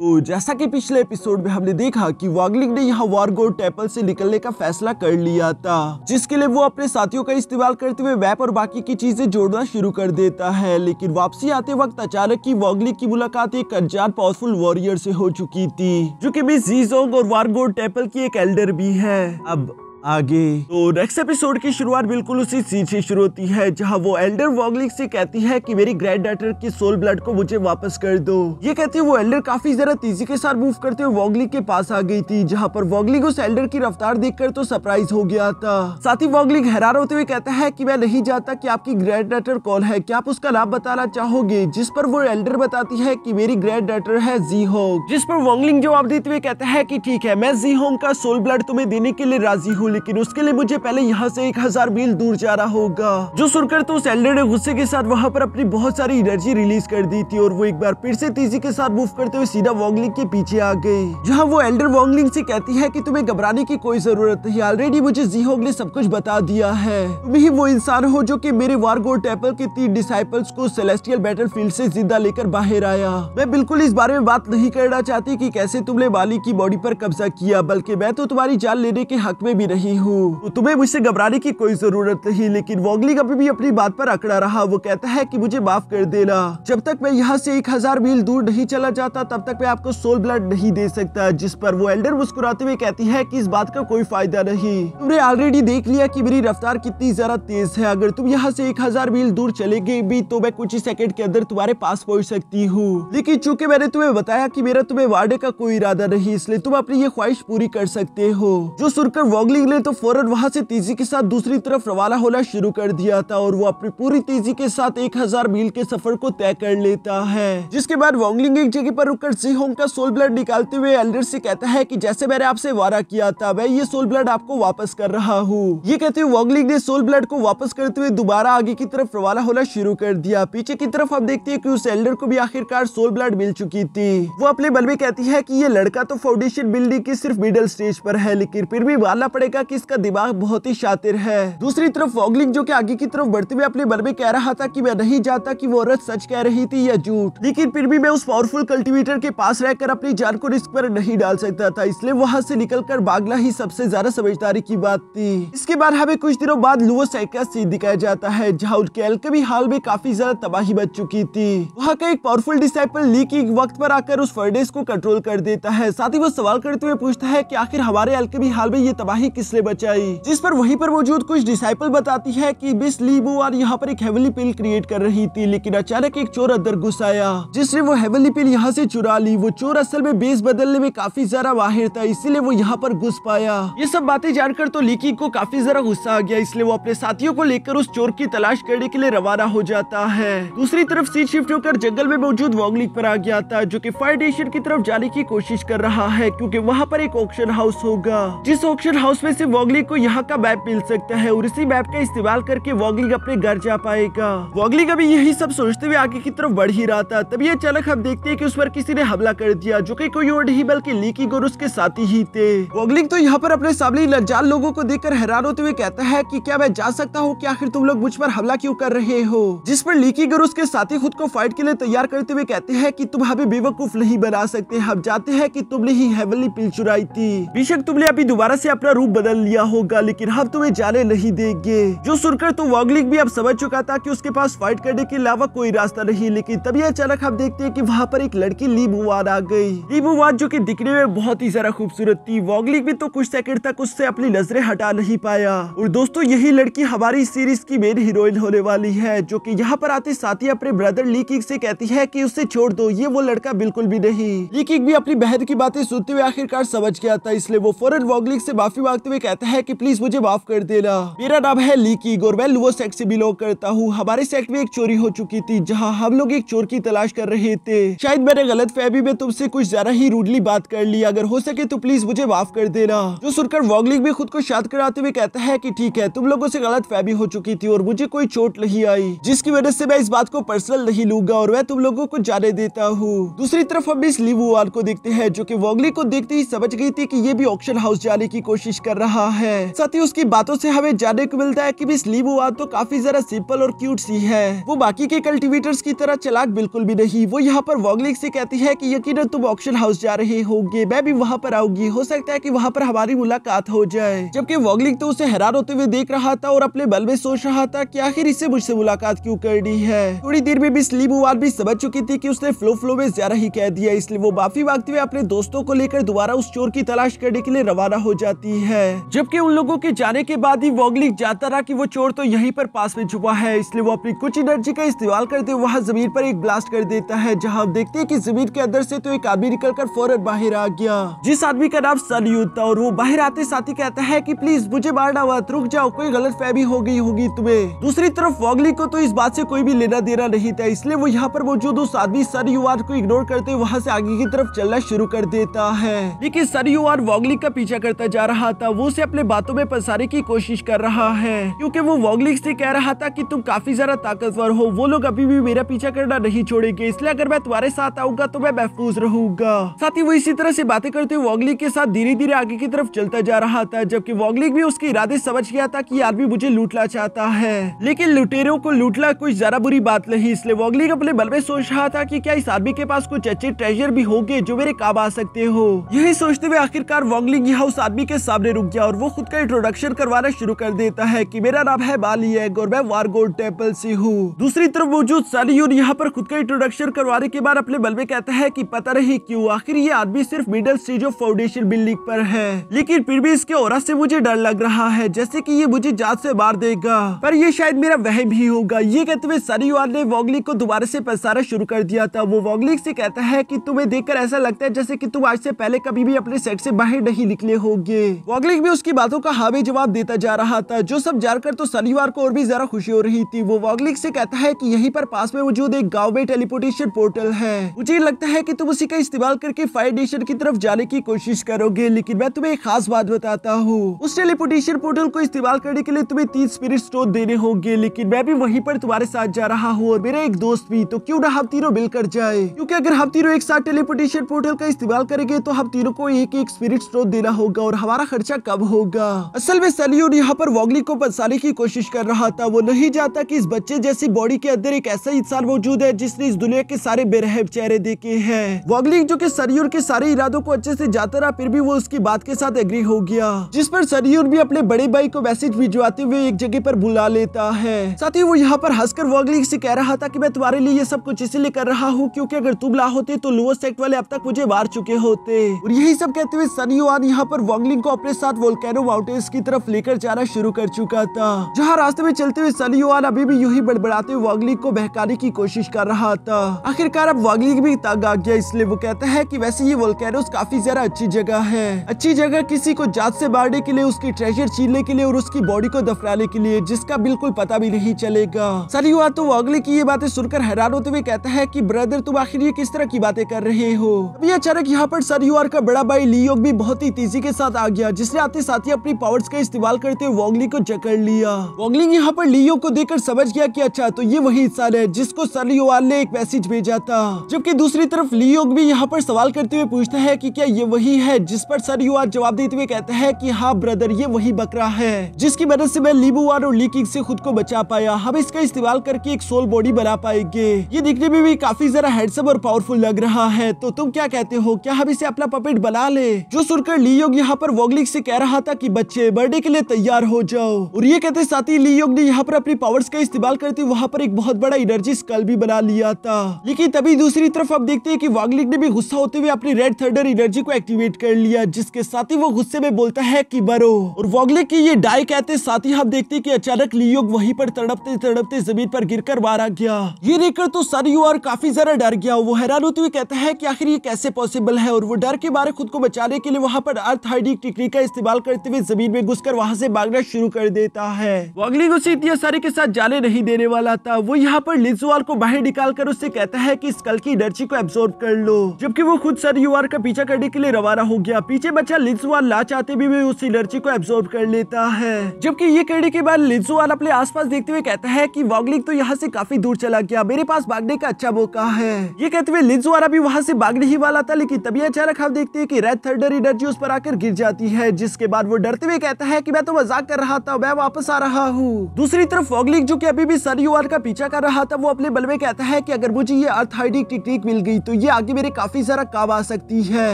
तो जैसा कि पिछले एपिसोड में हमने देखा कि वागलिंग ने यहाँ वारगोड टेपल से निकलने का फैसला कर लिया था जिसके लिए वो अपने साथियों का इस्तेमाल करते हुए वैप और बाकी की चीजें जोड़ना शुरू कर देता है लेकिन वापसी आते वक्त अचानक की वागलिंग की मुलाकात एक अनजान पावरफुल वॉरियर से हो चुकी थी जो की मिस जीजोंग और वार्गो टेपल की एक एल्डर भी है अब आगे तो नेक्स्ट एपिसोड की शुरुआत बिल्कुल उसी सीन से शुरू होती है जहाँ वो एल्डर वॉगलिक से कहती है कि मेरी ग्रैंड डाटर की सोल ब्लड को मुझे वापस कर दो ये कहती है वो एल्डर काफी जरा तेजी के साथ मूव करते हुए वॉगलिक के पास आ गई थी जहाँ पर वॉगलिक उस एल्डर की रफ्तार देखकर तो सरप्राइज हो गया था साथ ही वॉगलिक हैरान होते हुए कहता है की मैं नहीं जाता की आपकी ग्रैंड डाटर कौन है क्या आप उसका नाम बताना चाहोगे जिस पर वो एल्डर बताती है की मेरी ग्रैंड डाटर है जी होंग जिस पर वॉगलिंग जवाब देते हुए कहता है की ठीक है मैं जी होंग का सोल ब्लड तुम्हें देने के लिए राजी हूँ हूँ लेकिन उसके लिए मुझे पहले यहाँ से एक हजार मील दूर जा रहा होगा जो सुनकर तो सैलडर ने गुस्से के साथ वहाँ पर अपनी बहुत सारी एनर्जी रिलीज कर दी थी और वो एक बार फिर से तेजी के साथ मूव करते हुए सीधा वॉन्गलिंग के पीछे आ गई जहाँ वो एल्डर वॉन्गलिंग से कहती है की तुम्हें घबराने की कोई जरूरत नहीं ऑलरेडी मुझे होग ने सब कुछ बता दिया है तुम ही वो इंसान हो जो की मेरे वार्गो टेपल के तीन डिसाइपल्स को सेलेस्टियल बैटल फील्ड से जिंदा लेकर बाहर आया मैं बिल्कुल इस बारे में बात नहीं करना चाहती की कैसे तुमने बाली की बॉडी पर कब्जा किया बल्कि मैं तो तुम्हारी जान लेने के हक में भी नहीं रही हूँ तो तुम्हें मुझसे घबराने की कोई जरूरत नहीं लेकिन वोगली कभी भी अपनी बात पर अकड़ा रहा वो कहता है कि मुझे माफ कर देना जब तक मैं यहाँ से एक हजार मील दूर नहीं चला जाता तब तक मैं आपको सोल ब्लड नहीं दे सकता जिस पर वो एल्डर मुस्कुराते हुए कहती है की इस बात का कोई फायदा नहीं तुमने ऑलरेडी देख लिया की मेरी रफ्तार कितनी ज्यादा तेज है अगर तुम यहाँ से एक हजार मील दूर चले गए भी तो मैं कुछ ही सेकंड के अंदर तुम्हारे पास पहुँच सकती हूँ लेकिन चूंकि मैंने तुम्हें बताया की मेरा तुम्हें वार्डे का कोई इरादा नहीं इसलिए तुम अपनी ये ख्वाहिश पूरी कर सकते हो जो सुनकर वॉगलिंग निकले तो फौरन वहां से तेजी के साथ दूसरी तरफ रवाना होना शुरू कर दिया था और वो अपनी पूरी तेजी के साथ एक हजार मील के सफर को तय कर लेता है जिसके बाद वॉन्गलिंग एक जगह पर रुककर जी होंग का सोल ब्लड निकालते हुए एल्डर से कहता है कि जैसे मैंने आपसे वादा किया था मैं ये सोल ब्लड आपको वापस कर रहा हूँ ये कहते हुए वॉन्गलिंग ने सोल ब्लड को वापस करते हुए दोबारा आगे की तरफ रवाना होना शुरू कर दिया पीछे की तरफ आप देखते हैं की उस एल्डर को भी आखिरकार सोल ब्लड मिल चुकी थी वो अपने बल में कहती है की ये लड़का तो फाउंडेशन बिल्डिंग की सिर्फ मिडल स्टेज पर है लेकिन फिर भी वाला पड़ेगा लगा कि इसका दिमाग बहुत ही शातिर है दूसरी तरफ फॉगलिंग जो कि आगे की तरफ बढ़ते हुए अपने मन में कह रहा था कि मैं नहीं जाता कि वो औरत सच कह रही थी या झूठ लेकिन फिर भी मैं उस पावरफुल कल्टिवेटर के पास रहकर अपनी जान को रिस्क पर नहीं डाल सकता था इसलिए वहाँ से निकलकर भागना ही सबसे ज्यादा समझदारी की बात थी इसके बाद हमें कुछ दिनों बाद लुओ साइका दिखाया जाता है जहाँ उनके अलकमी हाल में काफी ज्यादा तबाही बच चुकी थी वहाँ का एक पावरफुल डिसाइपल लीक एक वक्त पर आकर उस फर्डेस को कंट्रोल कर देता है साथ ही वो सवाल करते हुए पूछता है की आखिर हमारे अलकमी हाल में ये तबाही किस इसलिए बचाई जिस पर वहीं पर मौजूद कुछ डिसाइपल बताती है कि बिस ली बुआर यहाँ पर एक हेवली पिल क्रिएट कर रही थी लेकिन अचानक एक चोर अंदर घुस आया जिसने वो हेवली पिल यहाँ से चुरा ली वो चोर असल में बेस बदलने में काफी ज्यादा माहिर था इसीलिए वो यहाँ पर घुस पाया ये सब बातें जानकर तो लिकी को काफी जरा गुस्सा आ गया इसलिए वो अपने साथियों को लेकर उस चोर की तलाश करने के लिए रवाना हो जाता है दूसरी तरफ सीट शिफ्ट होकर जंगल में मौजूद वॉगलिक पर आ गया था जो कि फायर स्टेशन की तरफ जाने की कोशिश कर रहा है क्योंकि वहाँ पर एक ऑक्शन हाउस होगा जिस ऑक्शन हाउस में से वॉगली को यहाँ का बैप मिल सकता है और इसी बैप का इस्तेमाल करके वॉगलिक अपने घर जा पाएगा वॉगलिक अभी यही सब सोचते हुए आगे की तरफ बढ़ ही रहा था तभी अचानक हम देखते हैं कि उस पर किसी ने हमला कर दिया जो कि कोई और नहीं बल्कि लीकी गोर उसके साथी ही थे वॉगलिंग तो यहाँ पर अपने सामने लज्जाल लोगों को देखकर हैरान होते हुए कहता है की क्या मैं जा सकता हूँ की आखिर तुम लोग मुझ पर हमला क्यूँ कर रहे हो जिस पर लीकी गोर उसके साथी खुद को फाइट के लिए तैयार करते हुए कहते हैं की तुम हमें बेवकूफ नहीं बना सकते हम जाते हैं की तुमने ही हेवली पिल चुराई थी बेशक तुमने अभी दोबारा से अपना रूप बदल बदल लिया होगा लेकिन हम तुम्हें जाने नहीं देंगे जो सुनकर तो वॉगलिक भी अब समझ चुका था कि उसके पास फाइट करने के अलावा कोई रास्ता नहीं लेकिन तभी अचानक हम देखते हैं कि वहाँ पर एक लड़की लीबुवान आ गई लीबुवान जो कि दिखने में बहुत ही ज्यादा खूबसूरत थी वॉगलिक भी तो कुछ सेकंड तक उससे अपनी नजरे हटा नहीं पाया और दोस्तों यही लड़की हमारी सीरीज की मेन हीरोइन होने वाली है जो की यहाँ पर आते साथ ही अपने ब्रदर लीकिंग से कहती है की उसे छोड़ दो ये वो लड़का बिल्कुल भी नहीं लीकिंग भी अपनी बहन की बातें सुनते हुए आखिरकार समझ गया था इसलिए वो फौरन वॉगलिक से माफी मांगते करते हुए कहता है कि प्लीज मुझे माफ कर देना मेरा नाम है लीकी मैं लुवो सेक्ट से बिलोंग करता हूँ हमारे सेक्ट में एक चोरी हो चुकी थी जहाँ हम लोग एक चोर की तलाश कर रहे थे शायद मैंने गलत फैमी में तुमसे कुछ ज्यादा ही रूडली बात कर ली अगर हो सके तो प्लीज मुझे माफ कर देना जो सुनकर वॉगलिंग भी खुद को शांत कराते हुए कहता है की ठीक है तुम लोगों से गलत फहमी हो चुकी थी और मुझे कोई चोट नहीं आई जिसकी वजह से मैं इस बात को पर्सनल नहीं लूंगा और मैं तुम लोगो को जाने देता हूँ दूसरी तरफ हम इस लिवुआन को देखते हैं जो की वॉगलिंग को देखते ही समझ गई थी की ये भी ऑक्शन हाउस जाने की कोशिश कर रहा है साथ ही उसकी बातों से हमें जानने को मिलता है कि मिस लीबुआ तो काफी जरा सिंपल और क्यूट सी है वो बाकी के कल्टिवेटर्स की तरह चलाक बिल्कुल भी नहीं वो यहाँ पर वॉगलिक से कहती है की यकीन तुम ऑक्शन हाउस जा रहे होगे मैं भी वहाँ पर आऊंगी हो सकता है की वहाँ पर हमारी मुलाकात हो जाए जबकि वॉगलिक तो उसे हैरान होते हुए देख रहा था और अपने बल में सोच रहा था की आखिर इसे मुझसे मुलाकात क्यूँ कर दी है थोड़ी देर में मिस लीबुआ भी समझ चुकी थी की उसने फ्लो फ्लो में ज्यादा ही कह दिया इसलिए वो माफी मांगते हुए अपने दोस्तों को लेकर दोबारा उस चोर की तलाश करने के लिए रवाना हो जाती है है जबकि उन लोगों के जाने के बाद ही वॉगली जाता रहा कि वो चोर तो यहीं पर पास में छुपा है इसलिए वो अपनी कुछ एनर्जी का इस्तेमाल करते हुए वहाँ जमीन पर एक ब्लास्ट कर देता है जहाँ हम देखते हैं की जमीन के अंदर से तो एक आदमी निकल कर फौरन बाहर आ गया जिस आदमी का नाम सनयुद्ध था और वो बाहर आते साथ कहता है की प्लीज मुझे मारना मत रुक जाओ कोई गलत फहमी हो गई होगी तुम्हें दूसरी तरफ वॉगली को तो इस बात से कोई भी लेना देना नहीं था इसलिए वो यहाँ पर मौजूद उस आदमी सर युवान को इग्नोर करते वहाँ से आगे की तरफ चलना शुरू कर देता है लेकिन सर युवान वॉगली का पीछा करता जा रहा था वो उसे अपने बातों में फंसाने की कोशिश कर रहा है क्योंकि वो वॉगलिक से कह रहा था कि तुम काफी ज्यादा ताकतवर हो वो लोग अभी भी मेरा पीछा करना नहीं छोड़ेंगे इसलिए अगर मैं तुम्हारे साथ आऊंगा तो मैं महफूज रहूंगा साथ ही वो इसी तरह से बातें करते हुए वॉगलिक के साथ धीरे धीरे आगे की तरफ चलता जा रहा था जबकि वॉगलिक भी उसके इरादे समझ गया था की आदमी मुझे लूटना चाहता है लेकिन लुटेरों को लूटना कोई ज्यादा बुरी बात नहीं इसलिए वॉगलिक अपने बल में सोच रहा था की क्या इस आदमी के पास कुछ अच्छे ट्रेजर भी होंगे जो मेरे काम आ सकते हो यही सोचते हुए आखिरकार वॉगलिक यहाँ उस आदमी के सामने रुक पहुंच गया और वो खुद का इंट्रोडक्शन करवाना शुरू कर देता है कि मेरा नाम है बाली एग और मैं वारगोल टेम्पल से हूँ दूसरी तरफ मौजूद सलीयून यहाँ पर खुद का इंट्रोडक्शन करवाने के बाद अपने बल्बे कहता है की पता नहीं क्यूँ आखिर ये आदमी सिर्फ middle stage of foundation building पर है लेकिन फिर भी इसके और ऐसी मुझे डर लग रहा है जैसे की ये मुझे जात ऐसी मार देगा पर ये शायद मेरा वह भी होगा ये कहते हुए सलीयून ने वॉगलिक को दोबारा ऐसी पसारा शुरू कर दिया था वो वॉगलिक ऐसी कहता है की तुम्हें देखकर ऐसा लगता है जैसे की तुम आज ऐसी पहले कभी भी अपने सेट से बाहर नहीं निकले होगे वॉगलिक एक भी उसकी बातों का हावी जवाब देता जा रहा था जो सब जाकर तो शनिवार को और भी ज्यादा खुशी हो रही थी वो वॉगलिक से कहता है कि यहीं पर पास में मौजूद एक गाँव में टेलीपोर्टेशन पोर्टल है मुझे लगता है कि तुम उसी का इस्तेमाल करके फायर स्टेशन की तरफ जाने की कोशिश करोगे लेकिन मैं तुम्हें एक खास बात बताता हूँ उस टेलीपोर्टेशन पोर्टल को इस्तेमाल करने के लिए तुम्हें तीन स्पिरिट स्टोन देने होंगे लेकिन मैं भी वहीं पर तुम्हारे साथ जा रहा हूँ और मेरा एक दोस्त भी तो क्यूँ ना हम तीनों मिलकर जाए क्यूँकी अगर हम तीनों एक साथ टेलीपोर्टेशन पोर्टल का इस्तेमाल करेंगे तो हम तीनों को एक एक स्पिरिट स्टोन देना होगा और हमारा खर्चा कब होगा असल में सलियून यहाँ पर वॉगली को बचाने की कोशिश कर रहा था वो नहीं जाता कि इस बच्चे जैसी बॉडी के अंदर एक ऐसा इंसान मौजूद है जिसने इस दुनिया के सारे बेरहब चेहरे देखे है वॉगलिंग जो की सरयूर के सारे इरादों को अच्छे से जाता रहा फिर भी वो उसकी बात के साथ एग्री हो गया जिस पर सरयूर भी अपने बड़े भाई को मैसेज भिजवाते हुए एक जगह पर बुला लेता है साथ ही वो यहाँ पर हंसकर वॉगलिंग से कह रहा था की मैं तुम्हारे लिए ये सब कुछ इसीलिए कर रहा हूँ क्यूँकी अगर तुम ला होते तो लोअर सेक्ट वाले अब तक मुझे मार चुके होते और यही सब कहते हुए सनियोन यहाँ पर वॉगलिंग को अपने साथ साथ वोल्केनो माउंटेन्स की तरफ लेकर जाना शुरू कर चुका था जहाँ रास्ते में चलते हुए सनी और अभी भी यू ही बड़बड़ाते हुए वागली को बहकाने की कोशिश कर रहा था आखिरकार अब वागली भी तंग आ गया इसलिए वो कहते हैं की वैसे ये वोल्केनोस काफी ज्यादा अच्छी जगह है अच्छी जगह किसी को जात से मारने के लिए उसकी ट्रेजर छीनने के लिए और उसकी बॉडी को दफराने के लिए जिसका बिल्कुल पता भी नहीं चलेगा सनी हुआ तो वागली की ये बातें सुनकर हैरान होते हुए कहता है की ब्रदर तुम आखिर ये किस तरह की बातें कर रहे हो अभी अचानक यहाँ पर सनी का बड़ा भाई लियोग भी बहुत ही तेजी के साथ आ गया जिसने साथ ही साथ ही अपनी पावर्स का इस्तेमाल करते हुए वोंगलिंग को जकड़ लिया वोंगलिंग यहाँ पर लियो को देखकर समझ गया की अच्छा तो ये वही इंसान है जिसको सरलियोवाल ने एक मैसेज भेजा था जबकि दूसरी तरफ लियोग भी यहाँ पर सवाल करते हुए पूछता है की क्या ये वही है जिस पर सरलियोवाल जवाब देते हुए कहते हैं की हाँ ब्रदर ये वही बकरा है जिसकी मदद ऐसी मैं लीबूवार और लीकिंग ऐसी खुद को बचा पाया हम इसका इस्तेमाल करके एक सोल बॉडी बना पाएंगे ये दिखने में भी काफी जरा हैंडसम और पावरफुल लग रहा है तो तुम क्या कहते हो क्या हम इसे अपना पपेट बना ले जो सुनकर लियोग यहाँ पर वोगलिक से कह रहा था कि बच्चे बर्थडे के लिए तैयार हो जाओ और ये कहते साथ ही लीयोग ने यहाँ पर अपनी पावर्स का इस्तेमाल करते वहाँ पर एक बहुत बड़ा एनर्जी स्कल भी बना लिया था लेकिन तभी दूसरी तरफ आप देखते है की वागलिक ने भी गुस्सा होते हुए अपनी रेड थर्डर एनर्जी को एक्टिवेट कर लिया जिसके साथ ही वो गुस्से में बोलता है की बरो और वागलिक की ये डाई कहते साथ ही आप देखते की अचानक लियोग वही पर तड़पते तड़पते जमीन पर गिर कर मारा गया ये देखकर तो सरयू और काफी ज्यादा डर गया वो हैरान होते हुए कहता है की आखिर ये कैसे पॉसिबल है और वो डर के बारे खुद को बचाने के लिए वहाँ पर अर्थ हाइडिक टिकरी का इस्तेमाल करते हुए जमीन में घुसकर वहाँ से भागना शुरू कर देता है वागलिंग उसे इतनी आसानी के साथ जाने नहीं देने वाला था वो यहाँ पर लिजुआल को बाहर निकाल कर उससे कहता है की स्कल की एनर्जी को एब्सोर्ब कर लो जबकि वो खुद सर युवा का पीछा करने के लिए रवाना हो गया पीछे बच्चा लिजुआल ला चाहते भी वे उस एनर्जी को एब्सोर्ब कर लेता है जबकि ये करने के बाद लिजुआल अपने पास देखते हुए कहता है की वॉगलिंग तो यहाँ से काफी दूर चला गया मेरे पास भागने का अच्छा मौका है ये कहते हुए वाला भी वहाँ से भागने ही वाला था लेकिन तभी अचानक हम देखते हैं कि रेड थर्डर एनर्जी उस पर आकर गिर जाती है जिसके बाद वो डरते हुए कहता है कि मैं तो मजाक कर रहा था मैं वापस आ रहा हूँ दूसरी तरफ वॉगलिक जो कि अभी भी सर युआर का पीछा कर रहा था वो अपने बल में कहता है कि अगर मुझे ये अर्थ हाइडिक टिकटिक मिल गई तो ये आगे मेरे काफी सारा काम आ सकती है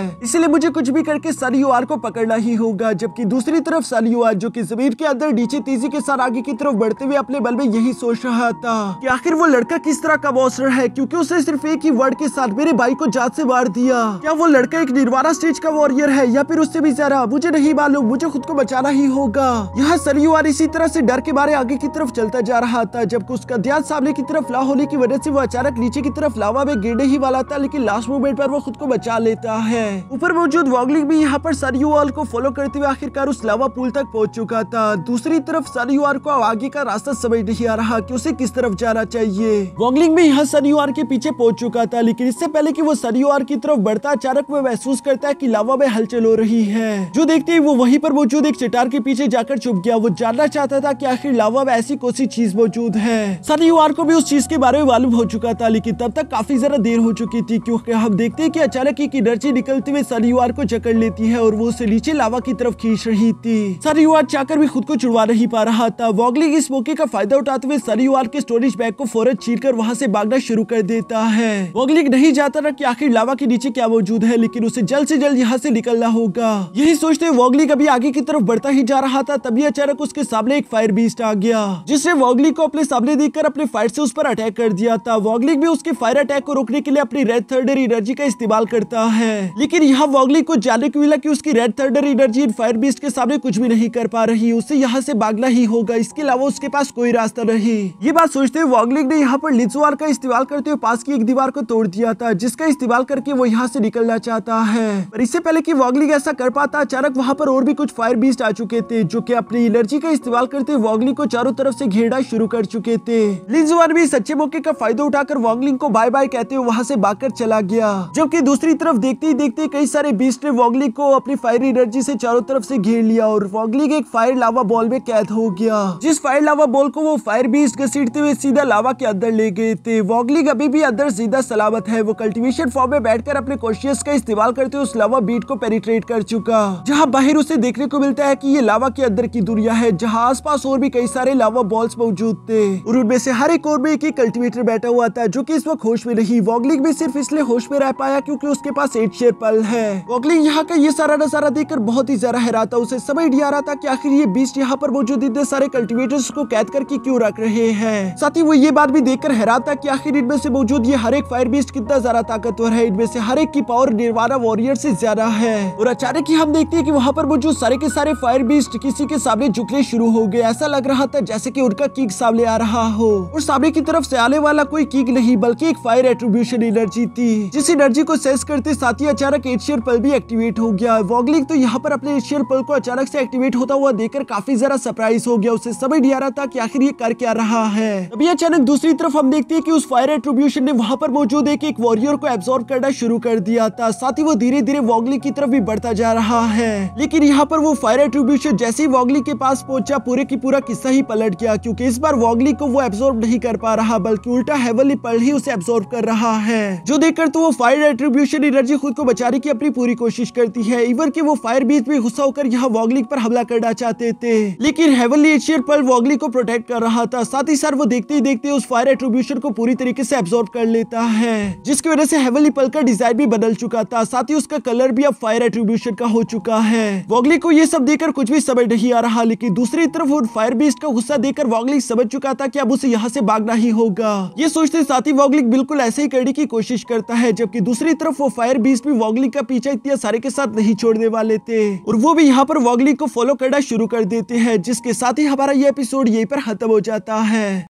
इसलिए मुझे कुछ भी करके सर युआर को पकड़ना ही होगा जबकि दूसरी तरफ सर युवा जो की जमीन के अंदर नीचे तेजी के साथ आगे की तरफ बढ़ते हुए अपने बल में यही सोच रहा था की आखिर वो लड़का किस तरह का मौसर है क्यूँकी उसने सिर्फ एक ही वर्ड के साथ मेरे भाई को जात ऐसी मार दिया क्या वो लड़का एक निर्वाणा स्टेज का वॉरियर है या फिर उससे भी ज्यादा मुझे नहीं वालों मुझे खुद को बचाना ही होगा यहाँ सरयुआर इसी तरह से डर के बारे आगे की तरफ चलता जा रहा था जबकि उसका ध्यान सामने की तरफ ला होने की वजह से वो अचानक नीचे की तरफ लावा में गिरने ही वाला था लेकिन लास्ट मोमेंट पर वो खुद को बचा लेता है ऊपर मौजूद वॉगलिंग भी यहाँ पर सरयुआल को फॉलो करते हुए आखिरकार उस लावा पुल तक पहुँच चुका था दूसरी तरफ आर को आगे का रास्ता समझ नहीं आ रहा की उसे किस तरफ जाना चाहिए वॉगलिंग भी यहाँ आर के पीछे पहुँच चुका था लेकिन इससे पहले की वो आर की तरफ बढ़ता अचानक वो महसूस करता है की लावा में हलचल हो रही है जो देखते ही वो वहीं पर मौजूद एक चटार के पीछे जाकर चुप गया वो जानना चाहता था कि आखिर लावा में ऐसी कौन सी चीज मौजूद है सनी युवार को भी उस चीज के बारे में मालूम हो चुका था लेकिन तब तक काफी जरा देर हो चुकी थी क्योंकि हम देखते हैं कि अचानक एक एनर्जी निकलते हुए सनी को जकड़ लेती है और वो उसे नीचे लावा की तरफ खींच रही थी सनी चाकर भी खुद को छुड़वा नहीं पा रहा था वॉगली इस मौके का फायदा उठाते हुए सनी के स्टोरेज बैग को फौरन चीर कर वहाँ से भागना शुरू कर देता है वॉगली नहीं जाता था की आखिर लावा के नीचे क्या मौजूद है लेकिन उसे जल्द ऐसी जल्द यहाँ ऐसी निकलना होगा यही सोचते वॉगलिंग वॉगली कभी आगे की तरफ बढ़ता ही जा रहा था तभी अचानक उसके सामने एक फायर बीस्ट आ गया जिसने वॉगली को अपने सामने देखकर अपने फायर से उस पर अटैक कर दिया था वॉगलिक भी उसके फायर अटैक को रोकने के लिए अपनी रेड थर्डर एनर्जी का इस्तेमाल करता है लेकिन यहाँ वॉगलिक को जाने को मिला की उसकी red thunder energy fire beast के सामने कुछ भी नहीं कर पा रही उसे यहाँ से भागना ही होगा इसके अलावा उसके पास कोई रास्ता नहीं ये बात सोचते हुए वॉगलिक ने यहाँ पर लिचुआर का इस्तेमाल करते हुए पास की एक दीवार को तोड़ दिया था जिसका इस्तेमाल करके वो यहाँ से निकलना चाहता है पर इससे पहले कि वॉगलिक ऐसा कर पाता अचानक वहाँ पर और भी कुछ फायर बीस्ट आ चुके थे जो कि अपनी एनर्जी का इस्तेमाल करते वॉगलिंग को चारों तरफ से घेरना शुरू कर चुके थे लिंजवान भी सच्चे मौके का फायदा उठाकर वॉगलिंग को बाय बाय कहते हुए वहाँ से भागकर चला गया जबकि दूसरी तरफ देखते ही देखते कई सारे बीस्ट ने वॉगलिंग को अपनी फायर एनर्जी से चारों तरफ से घेर लिया और वॉगलिंग एक फायर लावा बॉल में कैद हो गया जिस फायर लावा बॉल को वो फायर बीस्ट घसीटते हुए सीधा लावा के अंदर ले गए थे वॉगलिंग अभी भी अंदर सीधा सलामत है वो कल्टिवेशन फॉर्म में बैठकर अपने कॉशियस का इस्तेमाल करते हुए उस लावा बीट को पेनिट्रेट कर चुका जहाँ बाहर से देखने को मिलता है कि ये लावा के अंदर की दुनिया है जहाँ आसपास और भी कई सारे लावा बॉल्स मौजूद थे और उनमें से हर एक और में एक कल्टिवेटर बैठा हुआ था जो की इस वक्त होश में नहीं वॉगलिंग भी सिर्फ इसलिए होश में रह पाया क्यूँकी उसके पास एट शेयर पल है वॉगलिंग यहाँ का ये सारा नजारा देखकर बहुत ही ज्यादा हैरान था उसे समय डी आ रहा था की आखिर ये बीस यहाँ पर मौजूद इतने सारे कल्टिवेटर्स को कैद करके क्यूँ रख रहे हैं साथ ही वो ये बात भी देखकर हैरान था की आखिर इनमें से मौजूद ये हर एक फायर बीस्ट कितना ज्यादा ताकतवर है इनमें से हर एक की पावर निर्वाणा वॉरियर से ज्यादा है और अचानक ही हम देखते हैं कि वहाँ पर पर वो जो सारे के सारे फायर बीस्ट किसी के सामने झुकने शुरू हो गए ऐसा लग रहा था जैसे कि उनका कीक सामने आ रहा हो और सामने की तरफ से आने वाला कोई कीक नहीं बल्कि एक फायर एट्रीब्यूशन एनर्जी थी जिस एनर्जी को सेंस करते साथ ही अचानक एशियर पल भी एक्टिवेट हो गया वॉगलिंग तो यहाँ पर अपने एशियर पल को अचानक से एक्टिवेट होता हुआ देखकर काफी जरा सरप्राइज हो गया उसे समझ नहीं आ रहा था की आखिर ये कर क्या रहा है अभी अचानक दूसरी तरफ हम देखते हैं की उस फायर एट्रीब्यूशन ने वहाँ पर मौजूद एक एक वॉरियर को एब्सॉर्व करना शुरू कर दिया था साथ ही वो धीरे धीरे वॉगलिंग की तरफ भी बढ़ता जा रहा है लेकिन लेकिन यहाँ पर वो फायर एट्रीब्यूशन जैसे ही वॉगली के पास पहुंचा पूरे की पूरा किस्सा ही पलट गया क्योंकि इस बार वॉगली को वो एब्सॉर्ब नहीं कर पा रहा बल्कि उल्टा हेवली पल ही उसे एब्सॉर्ब कर रहा है जो देखकर तो वो फायर एट्रीब्यूशन एनर्जी खुद को बचाने की अपनी पूरी कोशिश करती है इवन की वो फायर बीच में गुस्सा होकर यहाँ वॉगली पर हमला करना चाहते थे लेकिन हेवली एशियर पल वॉगली को प्रोटेक्ट कर रहा था साथ ही साथ वो देखते ही देखते उस फायर एट्रीब्यूशन को पूरी तरीके से एब्सॉर्ब कर लेता है जिसकी वजह से हेवली पल का डिजाइन भी बदल चुका था साथ ही उसका कलर भी अब फायर एट्रीब्यूशन का हो चुका है वॉगली को ये सब देखकर कुछ भी समझ नहीं आ रहा लेकिन दूसरी तरफ वो फायर बीस्ट का गुस्सा देकर वॉगलिक समझ चुका था की अब उसे यहाँ से भागना ही होगा ये सोचते साथ ही वॉगलिक बिल्कुल ऐसे ही करने की कोशिश करता है जबकि दूसरी तरफ वो फायर बीस्ट भी वॉगली का पीछा इतने सारे के साथ नहीं छोड़ने वाले थे और वो भी यहाँ पर वॉगली को फॉलो करना शुरू कर देते हैं जिसके साथ ही हमारा ये एपिसोड यही पर खत्म हो जाता है